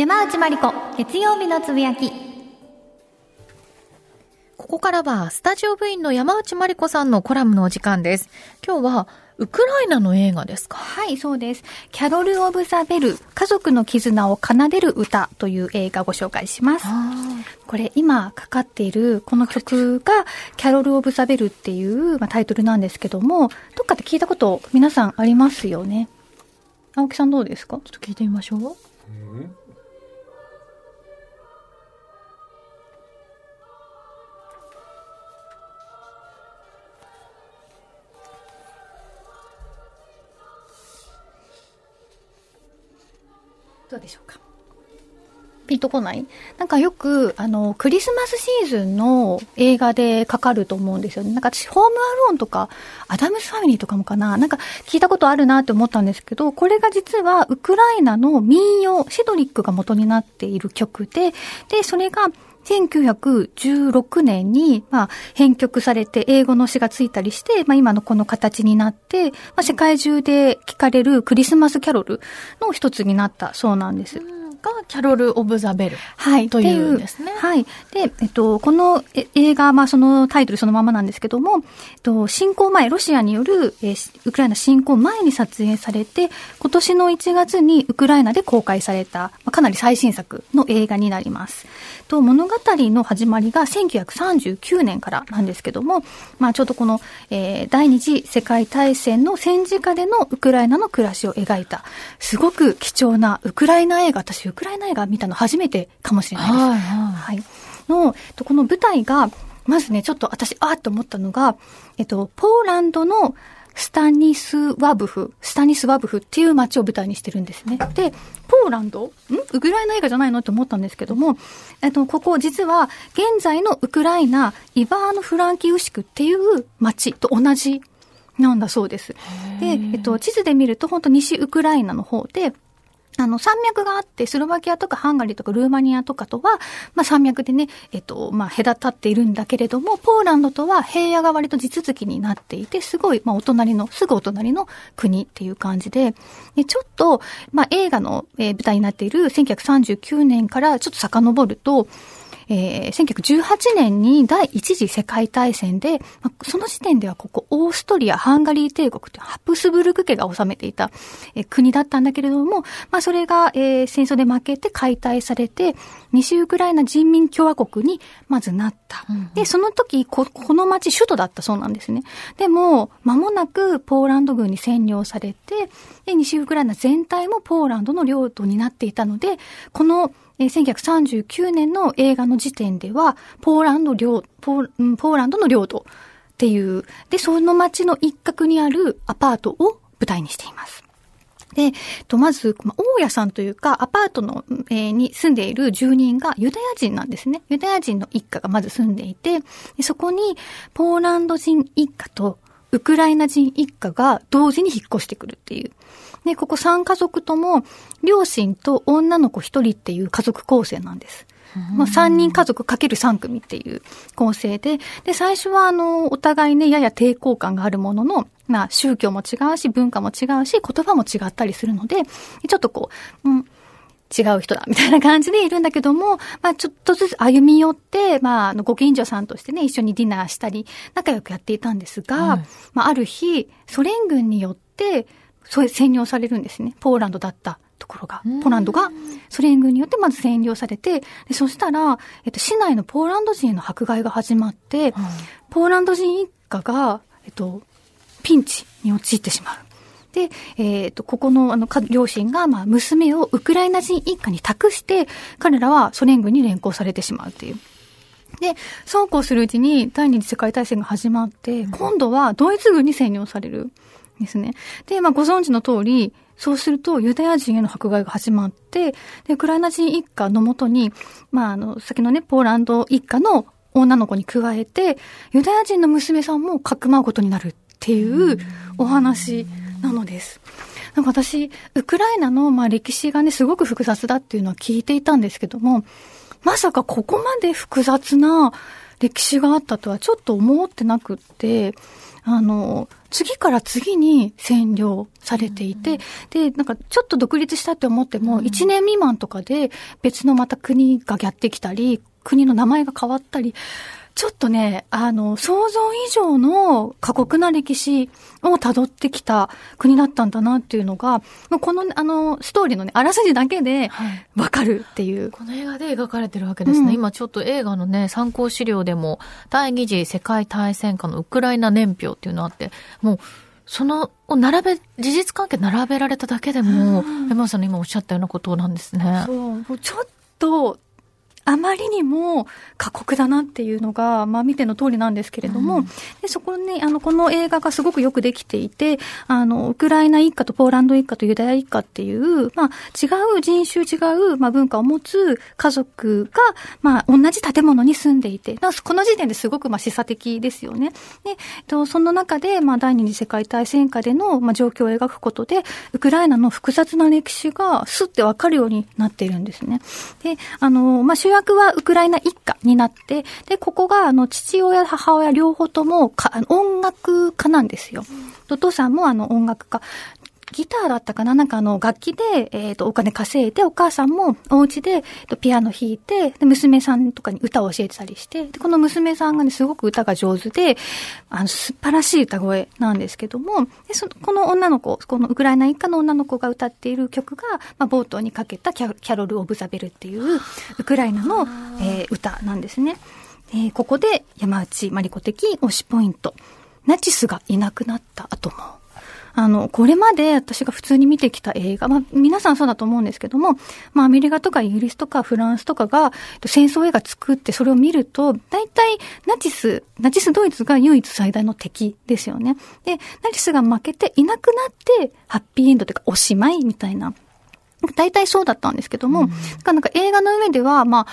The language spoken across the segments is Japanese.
山内真理子月曜日のつぶやきここからはスタジオ部員の山内真理子さんのコラムのお時間です今日はウクライナの映画ですかはいそうですキャロル・オブ・ザ・ベル家族の絆を奏でる歌という映画をご紹介しますこれ今かかっているこの曲がキャロル・オブ・ザ・ベルっていう、まタイトルなんですけどもどっかで聞いたこと皆さんありますよね青木さんどうですかちょっと聞いてみましょうどうでしょうかピンとこないなんかよく、あの、クリスマスシーズンの映画でかかると思うんですよね。なんか私、ホームアローンとか、アダムスファミリーとかもかななんか聞いたことあるなって思ったんですけど、これが実はウクライナの民謡、シドリックが元になっている曲で、で、それが、1916年に、まあ、編曲されて英語の詩がついたりして、まあ、今のこの形になって、まあ、世界中で聞かれるクリスマスキャロルの一つになったそうなんです。うんがキャロル・オブ・ザ・ベル、はい、というんですね。はい。で、えっと、この映画、まあ、そのタイトルそのままなんですけども、えっと、侵攻前、ロシアによる、えー、ウクライナ侵攻前に撮影されて、今年の1月にウクライナで公開された、まあ、かなり最新作の映画になります。と、物語の始まりが1939年からなんですけども、まあ、ちょうどこの、えー、第二次世界大戦の戦時下でのウクライナの暮らしを描いた、すごく貴重なウクライナ映画、私ウクライナ映画見たの初めてかもしれないです。はい、はい、のこの舞台がまずねちょっと私ああと思ったのが、えっと、ポーランドのスタニスワブフ、スタニスワブフっていう街を舞台にしてるんですね。で、ポーランドんウクライナ映画じゃないのと思ったんですけども、えっと、ここ実は現在のウクライナ、イバーノ・フランキウシクっていう街と同じなんだそうです。で、えっと、地図で見ると本当西ウクライナの方で、あの、山脈があって、スロバキアとかハンガリーとかルーマニアとかとは、まあ、山脈でね、えっと、まあ、隔たっているんだけれども、ポーランドとは平野が割と地続きになっていて、すごい、まあ、お隣の、すぐお隣の国っていう感じで、でちょっと、まあ、映画の、え舞台になっている1939年からちょっと遡ると、えー、1918年に第一次世界大戦で、まあ、その時点ではここオーストリア、ハンガリー帝国というハプスブルク家が治めていた、えー、国だったんだけれども、まあ、それが、えー、戦争で負けて解体されて、西ウクライナ人民共和国にまずなった。うん、で、その時こ、この町首都だったそうなんですね。でも、間もなくポーランド軍に占領されて、で西ウクライナ全体もポーランドの領土になっていたので、このえ1939年の映画の時点では、ポーランド領、ポー,、うん、ポーランドの領土っていう、で、その町の一角にあるアパートを舞台にしています。で、と、まず、大家さんというか、アパートの、えー、に住んでいる住人がユダヤ人なんですね。ユダヤ人の一家がまず住んでいて、そこに、ポーランド人一家と、ウクライナ人一家が同時に引っ越してくるっていう。で、ここ3家族とも、両親と女の子1人っていう家族構成なんです。まあ、3人家族かける3組っていう構成で、で、最初は、あの、お互いね、やや抵抗感があるものの、まあ、宗教も違うし、文化も違うし、言葉も違ったりするので、ちょっとこう、うん、違う人だ、みたいな感じでいるんだけども、まあ、ちょっとずつ歩み寄って、まあ、あの、ご近所さんとしてね、一緒にディナーしたり、仲良くやっていたんですが、まあ、ある日、ソ連軍によって、そういう占領されるんですね。ポーランドだったところが、ポーランドがソ連軍によってまず占領されて、でそしたら、えっと、市内のポーランド人への迫害が始まって、ポーランド人一家が、えっと、ピンチに陥ってしまう。で、えっ、と、ここの、あの、両親が、まあ、娘をウクライナ人一家に託して、彼らはソ連軍に連行されてしまうっていう。で、そうこうするうちに第二次世界大戦が始まって、今度はドイツ軍に占領される。ですね。で、まあ、ご存知の通り、そうすると、ユダヤ人への迫害が始まって、で、ウクライナ人一家のもとに、まあ、あの、先のね、ポーランド一家の女の子に加えて、ユダヤ人の娘さんもかくまうことになるっていうお話なのです。なんか私、ウクライナの、まあ、歴史がね、すごく複雑だっていうのは聞いていたんですけども、まさかここまで複雑な歴史があったとはちょっと思ってなくって、あの、次から次に占領されていて、で、なんかちょっと独立したって思っても、1年未満とかで別のまた国がやってきたり、国の名前が変わったり、ちょっとね、あの、想像以上の過酷な歴史を辿ってきた国だったんだなっていうのが、この、あの、ストーリーのね、あらすじだけで、わかるっていう、はい、この映画で描かれてるわけですね。うん、今ちょっと映画のね、参考資料でも、第二次世界大戦下のウクライナ年表っていうのあって、もう、そのを並べ、事実関係並べられただけでも、うん、山田さんの今おっしゃったようなことなんですね。そう。ちょっとあまりにも過酷だなっていうのが、まあ見ての通りなんですけれども、うん、でそこに、あの、この映画がすごくよくできていて、あの、ウクライナ一家とポーランド一家とユダヤ一家っていう、まあ違う人種、違う、まあ文化を持つ家族が、まあ同じ建物に住んでいて、この時点ですごくまあ示唆的ですよね。で、と、その中で、まあ第二次世界大戦下での、まあ状況を描くことで、ウクライナの複雑な歴史がすってわかるようになっているんですね。で、あの、まあ主役はウクライナ一家になって、で、ここが、あの、父親、母親両方ともか、音楽家なんですよ。お父さんもあの音楽家。ギターだったかななんかあの、楽器で、えっ、ー、と、お金稼いで、お母さんもお家で、えっとピアノ弾いて、で、娘さんとかに歌を教えてたりして、で、この娘さんがね、すごく歌が上手で、あの、素晴らしい歌声なんですけども、でその、この女の子、このウクライナ一家の女の子が歌っている曲が、まあ、冒頭にかけたキャロル・オブ・ザ・ベルっていう、ウクライナの、えー、歌なんですね。えー、ここで山内マリコ的推しポイント。ナチスがいなくなった後も。あの、これまで私が普通に見てきた映画、まあ、皆さんそうだと思うんですけども、まあ、アメリカとかイギリスとかフランスとかが戦争映画作ってそれを見ると、大体ナチス、ナチスドイツが唯一最大の敵ですよね。で、ナチスが負けていなくなって、ハッピーエンドというかおしまいみたいな。大体そうだったんですけども、うん、なかか映画の上では、ま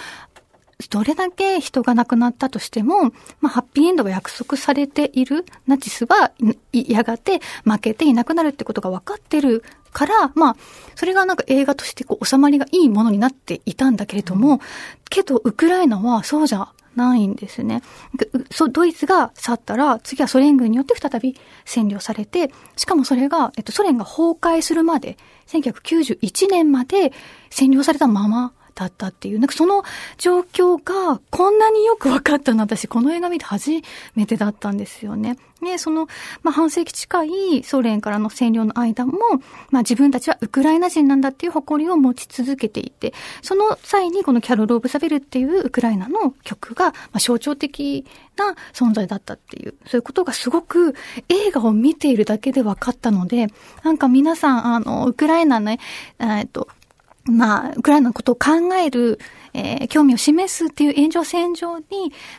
どれだけ人が亡くなったとしても、まあ、ハッピーエンドが約束されているナチスは、やがて負けていなくなるってことが分かってるから、まあ、それがなんか映画としてこう収まりがいいものになっていたんだけれども、うん、けど、ウクライナはそうじゃないんですね。ドイツが去ったら、次はソ連軍によって再び占領されて、しかもそれが、えっと、ソ連が崩壊するまで、1991年まで占領されたままだったっていう、なんかその状況がこんなによく分かったの私、この映画見て初めてだったんですよね。ね、その、まあ、半世紀近いソ連からの占領の間も、まあ、自分たちはウクライナ人なんだっていう誇りを持ち続けていて、その際にこのキャロル・オブ・ザ・ベルっていうウクライナの曲が、まあ、象徴的な存在だったっていう、そういうことがすごく映画を見ているだけで分かったので、なんか皆さん、あの、ウクライナね、えっと、まあ、ウクライナのことを考える、えー、興味を示すっていう炎上線上に、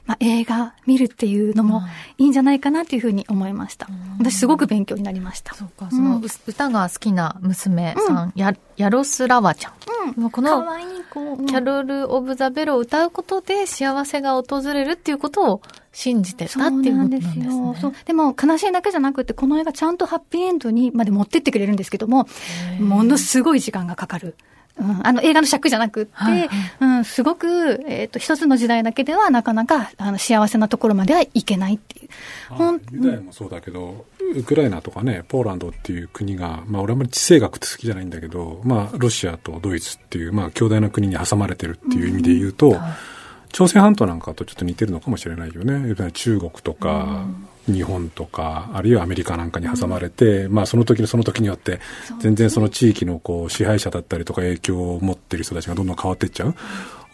まあ、映画見るっていうのもいいんじゃないかなというふうに思いました。私すごく勉強になりました。そうか、その、うん、歌が好きな娘さん、うん、やヤロスラワちゃん。うん、もうこの、いいキャロル・オブ・ザ・ベルを歌うことで幸せが訪れるっていうことを信じてたっていうことなんですね。そうですよ。でも悲しいだけじゃなくて、この映画ちゃんとハッピーエンドにまで持ってってくれるんですけども、ものすごい時間がかかる。うん、あの映画の尺じゃなくって、はいはい、うん、すごく、えっ、ー、と、一つの時代だけではなかなかあの幸せなところまではいけないっていう。ユダヤもそうだけど、ウクライナとかね、ポーランドっていう国が、まあ俺あんまり地政学って好きじゃないんだけど、まあロシアとドイツっていう、まあ強大な国に挟まれてるっていう意味で言うと、うんはい朝鮮半島なんかとちょっと似てるのかもしれないよね。中国とか、日本とか、あるいはアメリカなんかに挟まれて、まあその時のその時によって、全然その地域のこう支配者だったりとか影響を持ってる人たちがどんどん変わっていっちゃう。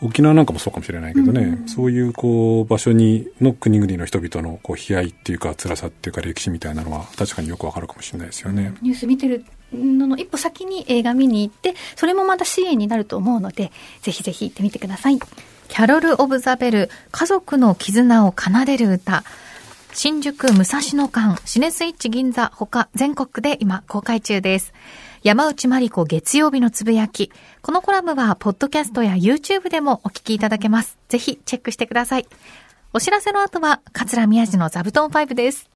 沖縄なんかもそうかもしれないけどね、そういうこう場所にの国々の人々のこう悲哀っていうか辛さっていうか歴史みたいなのは確かによくわかるかもしれないですよね。ニュース見てるの一歩先に映画見に行って、それもまた支援になると思うので、ぜひぜひ行ってみてください。キャロル・オブ・ザ・ベル、家族の絆を奏でる歌。新宿武蔵野館、シネスイッチ銀座、他全国で今公開中です。山内まりこ月曜日のつぶやき。このコラムは、ポッドキャストや YouTube でもお聞きいただけます。ぜひチェックしてください。お知らせの後は、桂宮治の座布団5です。